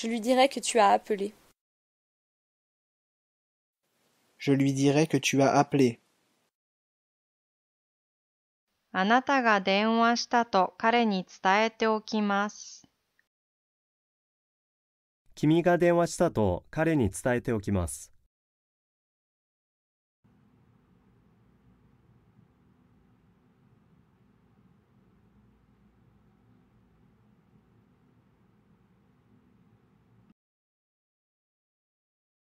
Je lui dirai que tu as appelé. Je lui dirai que tu as appelé. あなたが電話したと彼に伝えておきます。君が電話したと彼に伝えておきます。